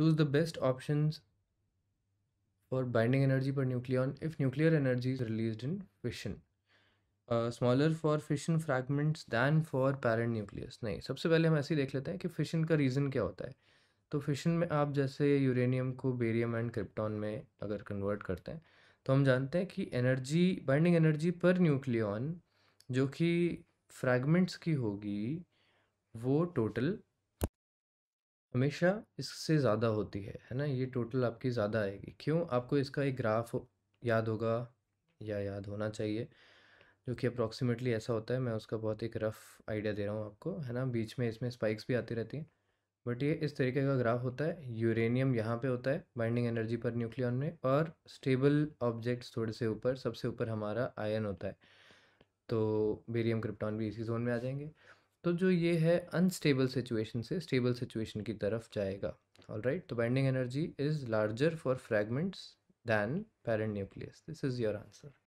choose the best option for binding energy per nucleon if nuclear energy is release in fission smaller for fission fragments than for parent nucleus नहीं सबसे पहले हम ऐसे ही देख लेते हैं कि फिशन का रीज़न क्या होता है तो फिशन में आप जैसे यूरेनियम को बेरियम एंड क्रिप्टॉन में अगर कन्वर्ट करते हैं तो हम जानते हैं कि energy binding energy per nucleon जो कि फ्रैगमेंट्स की होगी वो टोटल हमेशा इससे ज़्यादा होती है है ना ये टोटल आपकी ज़्यादा आएगी क्यों आपको इसका एक ग्राफ याद होगा या याद होना चाहिए जो कि अप्रॉक्सीमेटली ऐसा होता है मैं उसका बहुत एक रफ़ आइडिया दे रहा हूँ आपको है ना बीच में इसमें स्पाइक्स भी आती रहती हैं बट ये इस तरीके का ग्राफ होता है यूरेनियम यहाँ पे होता है बाइंडिंग एनर्जी पर न्यूक्लियन में और स्टेबल ऑब्जेक्ट्स थोड़े से ऊपर सबसे ऊपर हमारा आयन होता है तो बेरियम क्रिप्टॉन भी इसी जोन में आ जाएंगे तो जो ये है अनस्टेबल सिचुएशन से स्टेबल सिचुएशन की तरफ जाएगा ऑल राइट तो binding energy is larger for fragments than parent nucleus this is your answer